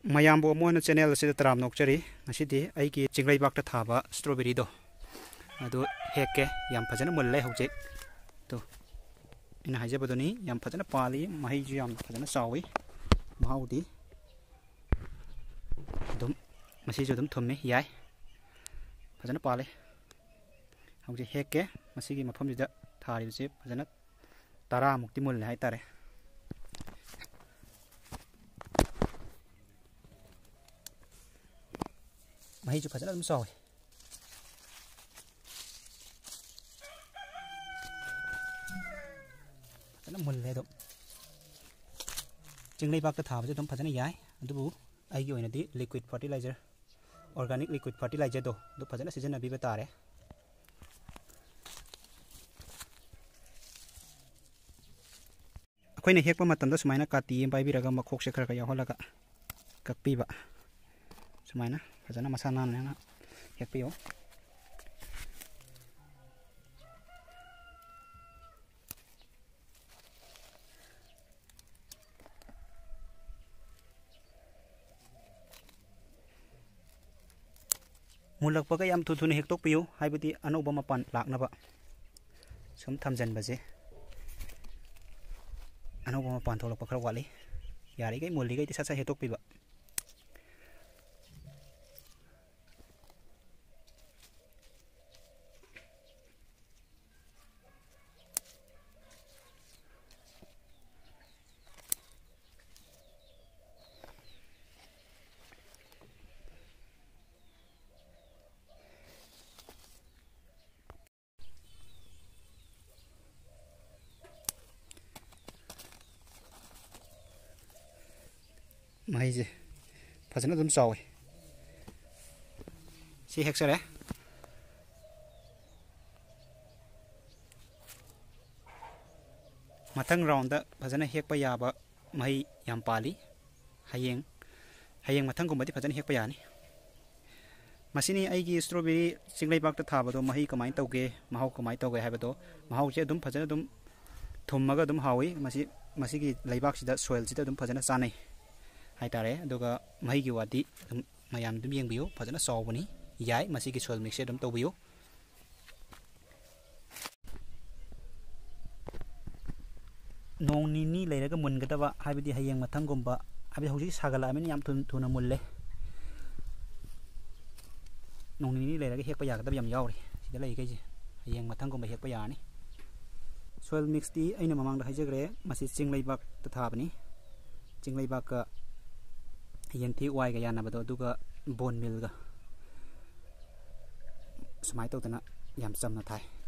ꯃꯌꯥꯝꯕꯨ ꯑꯃꯣꯟ ꯆꯦꯅꯦꯜ तराम ꯇꯔꯥꯝ ꯅꯣꯛꯆꯔꯤ ꯉꯁꯤꯗꯤ थाब ꯆꯤꯡꯂꯩꯕꯥꯛꯇ दो हेके ꯑꯗꯨ ꯍꯦꯛꯀꯦ ꯌꯥꯝ ꯐꯖꯅ ꯃꯨꯜꯂꯦ पाली महजु यम फजन चावी महादी अदम पाले हजे हेके मफमसीद फजन तरामुक्ति मुल है तारे ꯃꯍꯩꯁꯨ ꯐꯖꯅ ꯑꯗꯨꯝ ꯆꯥꯎꯋꯤ ꯐꯖꯅ ꯃꯨꯜꯂꯦ ꯑꯗꯨꯝ ꯆꯤꯡꯂꯩꯕꯥꯛꯇ ꯊꯥꯕꯁꯨ ꯑꯗꯨꯝ ꯐꯖꯅ ꯌꯥꯏ ꯑꯗꯨꯕꯨ ꯑꯩꯒꯤ ꯑꯣꯏꯅꯗꯤ ꯂꯤꯀ꯭ꯋꯤꯠ ꯐꯔꯇꯤꯂꯥꯏꯖꯔ ꯑꯣꯔꯒꯥꯅꯤꯛ ꯂꯤꯀ꯭ꯋꯤꯠ ꯐꯔꯇꯤꯂꯥꯏꯖꯔꯗꯣ ꯑꯗꯨ ꯐꯖꯅ ꯁꯤꯖꯤꯟꯅꯕꯤꯕ ꯇꯥꯔꯦ ꯑꯩꯈꯣꯏꯅ ꯍꯦꯛꯄ ꯃꯇꯝꯗ ꯁꯨꯃꯥꯏꯅ ꯀꯥꯇꯤ ꯑꯃ ꯄꯥꯏꯕꯤꯔꯒ ꯃꯈꯣꯛꯁꯦ ꯈꯔ ꯈꯔ ꯌꯥꯎꯍꯜꯂꯒ ꯀꯛꯄꯤꯕ ꯁꯨꯃꯥꯏꯅ ꯐꯖꯅ ꯃꯁꯥ ꯅꯥꯟꯅ ꯍꯦꯛꯄꯤꯌꯨ ꯃꯨꯜꯂꯛꯄꯒ ꯌꯥꯝ ꯊꯨ ꯊꯨꯅ ꯍꯦꯛꯇꯣꯛꯄꯤꯌꯨ ꯍꯥꯏꯕꯗꯤ ꯑꯅꯧꯕ ꯃꯄꯥꯟ ꯂꯥꯛꯅꯕ ꯁꯨꯝ ꯊꯝꯖꯟꯕꯁꯦ ꯑꯅꯧꯕ ꯃꯄꯥꯟ ꯊꯣꯛꯂꯛꯄ ꯈꯔ ꯋꯥꯠꯂꯤ ꯌꯥꯔꯤꯈꯩ ꯃꯨꯜꯂꯤꯈꯩꯗꯤ ꯁꯠ ꯁꯠ ꯍꯦꯛꯇꯣꯛꯄꯤꯕ ꯃꯍꯩꯁꯦ ꯐꯖꯅ ꯑꯗꯨꯝ ꯆꯥꯎꯋꯤ ꯁꯤ ꯍꯦꯛꯆꯔꯦ ꯃꯊꯪ ꯔꯥꯎꯟꯗ ꯐꯖꯅ ꯍꯦꯛꯄ ꯌꯥꯕ ꯃꯍꯩ ꯌꯥꯝ ꯄꯥꯜꯂꯤ ꯍꯌꯦꯡ ꯍꯌꯦꯡ ꯃꯊꯪꯒꯨꯝꯕꯗꯤ ꯐꯖꯅ ꯍꯦꯛꯄ ꯌꯥꯅꯤ ꯃꯁꯤꯅꯤ ꯑꯩꯒꯤ ꯁ꯭ꯇ꯭ꯔꯣꯕꯦꯔꯤ ꯆꯤꯡꯂꯩꯕꯥꯛꯇ ꯊꯥꯕꯗꯣ ꯃꯍꯩ ꯀꯃꯥꯏꯅ ꯇꯧꯒꯦ ꯃꯍꯥꯎ ꯀꯃꯥꯏꯅ ꯇꯧꯒꯦ ꯍꯥꯏꯕꯗꯣ ꯃꯍꯥꯎꯁꯦ ꯑꯗꯨꯝ ꯐꯖꯅ ꯑꯗꯨꯝ ꯊꯨꯝꯃꯒ ꯑꯗꯨꯝ ꯍꯥꯎꯋꯤ ꯃꯁꯤ ꯃꯁꯤꯒꯤ ꯂꯩꯕꯥꯛꯁꯤꯗ ꯁꯣꯏꯜꯁꯤꯗ ꯑꯗꯨꯝ ꯐꯖꯅ ꯆꯥꯟꯅꯩ ꯍꯥꯏꯇꯥꯔꯦ ꯑꯗꯨꯒ ꯃꯍꯩꯒꯤ ꯋꯥꯗꯤ ꯑꯗꯨꯝ ꯃꯌꯥꯝ ꯑꯗꯨꯝ ꯌꯦꯡꯕꯤꯌꯨ ꯐꯖꯅ ꯆꯥꯎꯕꯅꯤ ꯌꯥꯏ ꯃꯁꯤꯒꯤ ꯁꯣꯏꯜ ꯃꯤꯛꯁꯁꯦ ꯑꯗꯨꯝ ꯇꯧꯕꯤꯌꯨ ꯅꯣꯡ ꯅꯤꯅꯤ ꯂꯩꯔꯒ ꯃꯨꯟꯒꯗꯕ ꯍꯥꯏꯕꯗꯤ ꯍꯌꯦꯡ ꯃꯊꯪꯒꯨꯝꯕ ꯍꯥꯏꯕꯗꯤ ꯍꯧꯖꯤꯛ ꯁꯥꯒꯠꯂꯛꯑꯕꯅꯤꯅ ꯌꯥꯝ ꯊꯨꯅ ꯃꯨꯜꯂꯦ ꯅꯣꯡ ꯅꯤꯅꯤ ꯂꯩꯔꯒ ꯍꯦꯛꯄ ꯌꯥꯒꯗꯕ ꯌꯥꯝ ꯌꯥꯎꯔꯤ ꯁꯤꯗ ꯂꯩꯔꯤꯈꯩꯁꯦ ꯍꯌꯦꯡ ꯃꯊꯪꯒꯨꯝꯕ ꯍꯦꯛꯄ ꯌꯥꯔꯅꯤ ꯁꯣꯏꯜ ꯃꯤꯛꯁꯇꯤ ꯑꯩꯅ ꯃꯃꯥꯡꯗ ꯍꯥꯏꯖꯈ꯭ꯔꯦ ꯃꯁꯤ ꯆꯤꯡ ꯂꯩꯕꯥꯛꯇ ꯊꯥꯕꯅꯤ ꯆꯤꯡ ꯂꯩꯕꯥꯛꯀ yen thi wai ka yana bato du ka bon mil ga smai to tana yam sam na thai